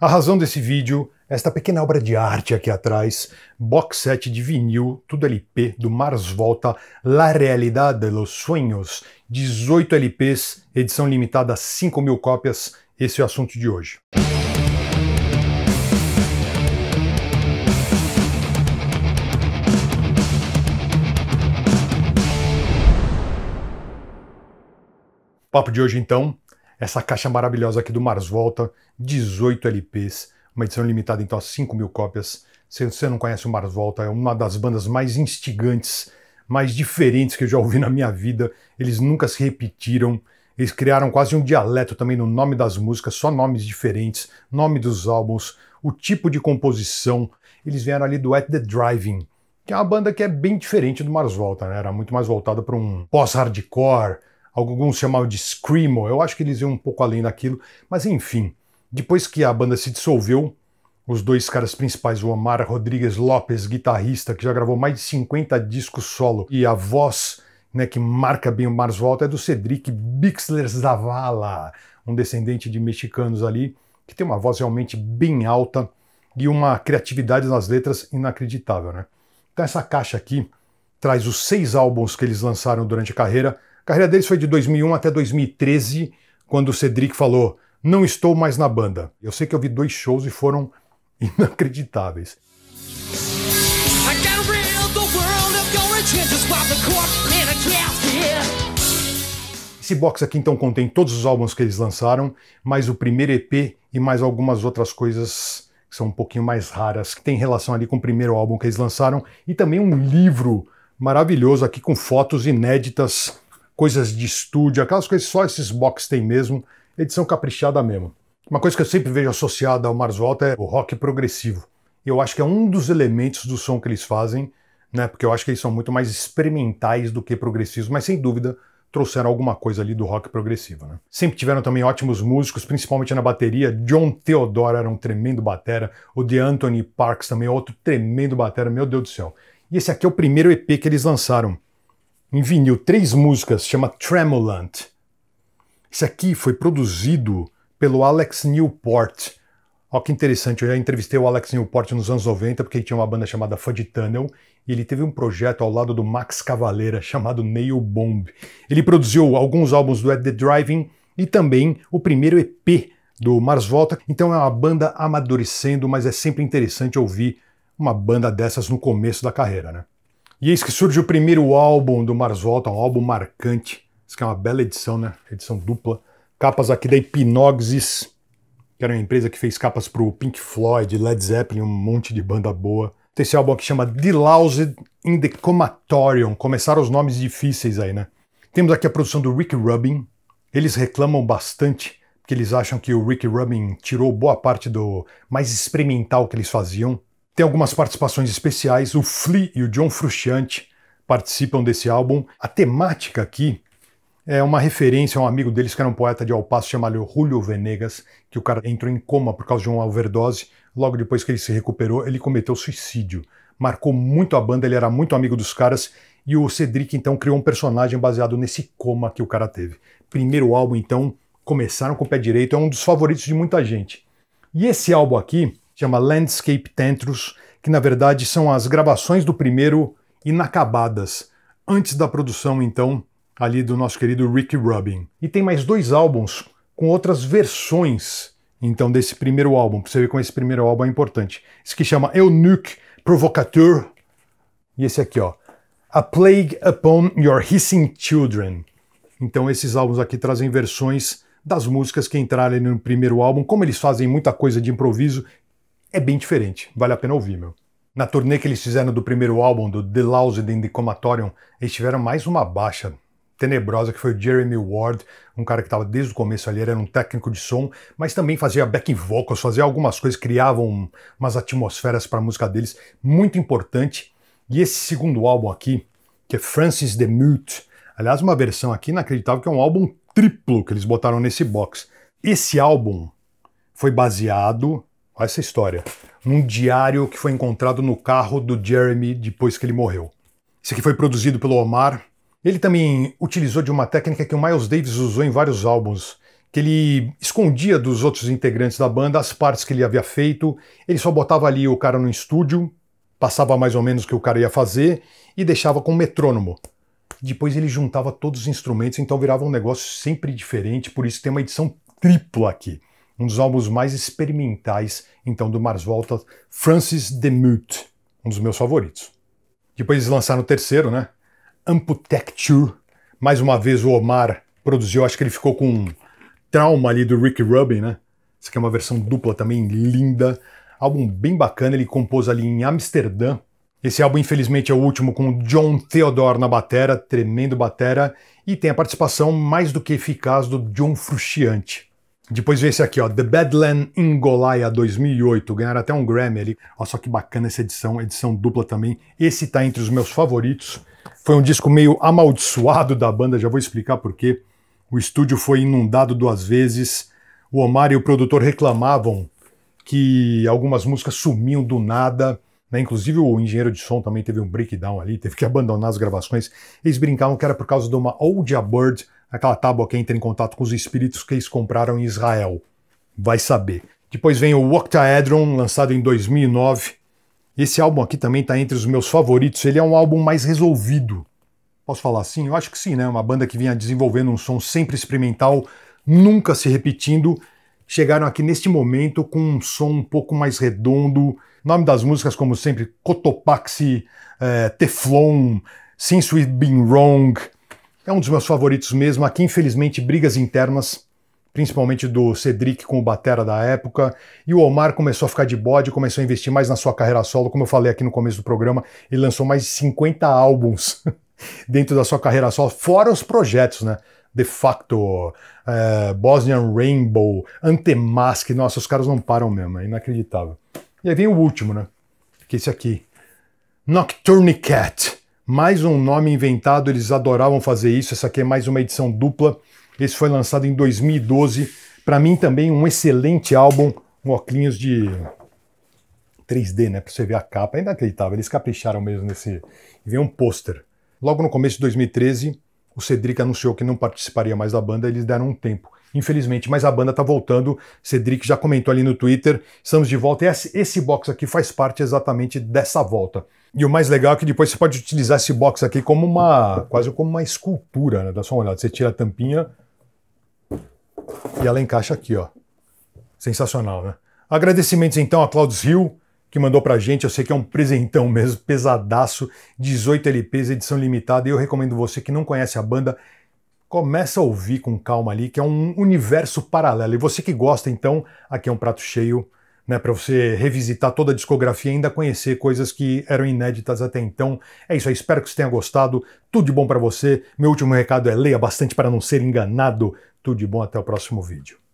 A razão desse vídeo, esta pequena obra de arte aqui atrás, box set de vinil, tudo LP, do Mars Volta, La Realidade, los Sueños, 18 LPs, edição limitada a 5 mil cópias, esse é o assunto de hoje. papo de hoje então essa caixa maravilhosa aqui do Mars Volta, 18 LPs, uma edição limitada então a 5 mil cópias. Se você não conhece o Mars Volta, é uma das bandas mais instigantes, mais diferentes que eu já ouvi na minha vida. Eles nunca se repetiram. Eles criaram quase um dialeto também no nome das músicas, só nomes diferentes, nome dos álbuns, o tipo de composição. Eles vieram ali do At The Driving, que é uma banda que é bem diferente do Mars Volta, né? Era muito mais voltada para um pós-hardcore, alguns chamavam de Screamo, eu acho que eles iam um pouco além daquilo, mas enfim. Depois que a banda se dissolveu, os dois caras principais, o Omar Rodrigues Lopes, guitarrista, que já gravou mais de 50 discos solo, e a voz né, que marca bem o Mars Volta é do Cedric Bixler Zavala, um descendente de mexicanos ali, que tem uma voz realmente bem alta e uma criatividade nas letras inacreditável, né? Então essa caixa aqui traz os seis álbuns que eles lançaram durante a carreira, a carreira deles foi de 2001 até 2013, quando o Cedric falou: Não estou mais na banda. Eu sei que eu vi dois shows e foram inacreditáveis. Esse box aqui então contém todos os álbuns que eles lançaram, mais o primeiro EP e mais algumas outras coisas que são um pouquinho mais raras, que tem relação ali com o primeiro álbum que eles lançaram, e também um livro maravilhoso aqui com fotos inéditas coisas de estúdio, aquelas coisas só esses box tem mesmo, edição caprichada mesmo. Uma coisa que eu sempre vejo associada ao Mars Volta é o rock progressivo. Eu acho que é um dos elementos do som que eles fazem, né? Porque eu acho que eles são muito mais experimentais do que progressivos, mas sem dúvida trouxeram alguma coisa ali do rock progressivo, né? Sempre tiveram também ótimos músicos, principalmente na bateria. John Theodore era um tremendo batera, o de Anthony Parks também é outro tremendo batera, meu Deus do céu. E esse aqui é o primeiro EP que eles lançaram em vinil, três músicas, chama Tremulant. Isso aqui foi produzido pelo Alex Newport. Olha que interessante, eu já entrevistei o Alex Newport nos anos 90, porque ele tinha uma banda chamada Fudge Tunnel, e ele teve um projeto ao lado do Max Cavaleira chamado Nail Bomb. Ele produziu alguns álbuns do At The Driving e também o primeiro EP do Mars Volta, então é uma banda amadurecendo, mas é sempre interessante ouvir uma banda dessas no começo da carreira, né? E eis que surge o primeiro álbum do Mars Volta, um álbum marcante. Isso que é uma bela edição, né? Edição dupla. Capas aqui da Hipnoxis, que era uma empresa que fez capas para o Pink Floyd, Led Zeppelin, um monte de banda boa. Tem esse álbum que chama The Loused in the Comatorium. Começaram os nomes difíceis aí, né? Temos aqui a produção do Rick Rubin. Eles reclamam bastante, porque eles acham que o Rick Rubin tirou boa parte do mais experimental que eles faziam tem algumas participações especiais, o Flea e o John Frusciante participam desse álbum. A temática aqui é uma referência a um amigo deles que era um poeta de Alpasso chamado Julio Venegas, que o cara entrou em coma por causa de uma overdose. Logo depois que ele se recuperou, ele cometeu suicídio. Marcou muito a banda, ele era muito amigo dos caras, e o Cedric então criou um personagem baseado nesse coma que o cara teve. Primeiro álbum, então, começaram com o pé direito, é um dos favoritos de muita gente. E esse álbum aqui, chama Landscape Tantros, que na verdade são as gravações do primeiro inacabadas, antes da produção então ali do nosso querido Rick Rubin. E tem mais dois álbuns com outras versões então desse primeiro álbum, pra você ver como esse primeiro álbum é importante. Esse que chama Nuke Provocateur e esse aqui, ó, A Plague Upon Your Hissing Children. Então esses álbuns aqui trazem versões das músicas que entrarem no primeiro álbum, como eles fazem muita coisa de improviso, é bem diferente, vale a pena ouvir, meu. Na turnê que eles fizeram do primeiro álbum, do The Loused in the Comatorium, eles tiveram mais uma baixa tenebrosa que foi o Jeremy Ward, um cara que estava desde o começo ali, era um técnico de som, mas também fazia backing vocals, fazia algumas coisas, criavam umas atmosferas para a música deles, muito importante. E esse segundo álbum aqui, que é Francis the Mute, aliás, uma versão aqui inacreditável, que é um álbum triplo que eles botaram nesse box. Esse álbum foi baseado Olha essa história. Num diário que foi encontrado no carro do Jeremy depois que ele morreu. Isso aqui foi produzido pelo Omar. Ele também utilizou de uma técnica que o Miles Davis usou em vários álbuns, que ele escondia dos outros integrantes da banda as partes que ele havia feito. Ele só botava ali o cara no estúdio, passava mais ou menos o que o cara ia fazer e deixava com o metrônomo. Depois ele juntava todos os instrumentos, então virava um negócio sempre diferente, por isso tem uma edição tripla aqui um dos álbuns mais experimentais então do Mars Volta, Francis Demuth, um dos meus favoritos. Depois eles lançaram o terceiro, né? Amputecture. Mais uma vez o Omar produziu, acho que ele ficou com um trauma ali do Rick Rubin, né? Isso aqui é uma versão dupla também linda. Álbum bem bacana, ele compôs ali em Amsterdã. Esse álbum, infelizmente, é o último com o John Theodore na batera, tremendo batera, e tem a participação mais do que eficaz do John Frusciante. Depois vem esse aqui, ó, The Badland Ingolaya 2008, ganharam até um Grammy ali. Olha só que bacana essa edição, edição dupla também. Esse tá entre os meus favoritos. Foi um disco meio amaldiçoado da banda, já vou explicar porquê. O estúdio foi inundado duas vezes. O Omar e o produtor reclamavam que algumas músicas sumiam do nada. Né? Inclusive o engenheiro de som também teve um breakdown ali, teve que abandonar as gravações. Eles brincavam que era por causa de uma Ouija Bird, aquela tábua que entra em contato com os espíritos que eles compraram em Israel. Vai saber. Depois vem o Octahedron, lançado em 2009. Esse álbum aqui também está entre os meus favoritos. Ele é um álbum mais resolvido. Posso falar assim? Eu acho que sim, né? Uma banda que vinha desenvolvendo um som sempre experimental, nunca se repetindo. Chegaram aqui neste momento com um som um pouco mais redondo, Nome das músicas, como sempre, Cotopaxi, é, Teflon, Since We've Been Wrong. É um dos meus favoritos mesmo. Aqui, infelizmente, brigas internas, principalmente do Cedric com o Batera da época. E o Omar começou a ficar de bode, começou a investir mais na sua carreira solo. Como eu falei aqui no começo do programa, ele lançou mais de 50 álbuns dentro da sua carreira solo, fora os projetos, né? De Facto, é, Bosnian Rainbow, Antemask, nossa, os caras não param mesmo, é inacreditável. E aí vem o último, né? Que é esse aqui. Nocturne Cat. Mais um nome inventado, eles adoravam fazer isso. Essa aqui é mais uma edição dupla. Esse foi lançado em 2012. Para mim também um excelente álbum, um óculos de 3D, né, para você ver a capa. Ainda é acreditava. eles capricharam mesmo nesse. E vem um pôster. Logo no começo de 2013, o Cedric anunciou que não participaria mais da banda, eles deram um tempo infelizmente, mas a banda tá voltando. Cedric já comentou ali no Twitter, estamos de volta. E esse box aqui faz parte exatamente dessa volta. E o mais legal é que depois você pode utilizar esse box aqui como uma, quase como uma escultura, né? Dá só uma olhada. Você tira a tampinha e ela encaixa aqui, ó. Sensacional, né? Agradecimentos então a Claudius Hill, que mandou pra gente, eu sei que é um presentão mesmo, pesadaço, 18 LPs, edição limitada, e eu recomendo você que não conhece a banda, começa a ouvir com calma ali, que é um universo paralelo. E você que gosta, então, aqui é um prato cheio, né, para você revisitar toda a discografia e ainda conhecer coisas que eram inéditas até então. É isso aí, espero que você tenha gostado. Tudo de bom para você. Meu último recado é leia bastante para não ser enganado. Tudo de bom, até o próximo vídeo.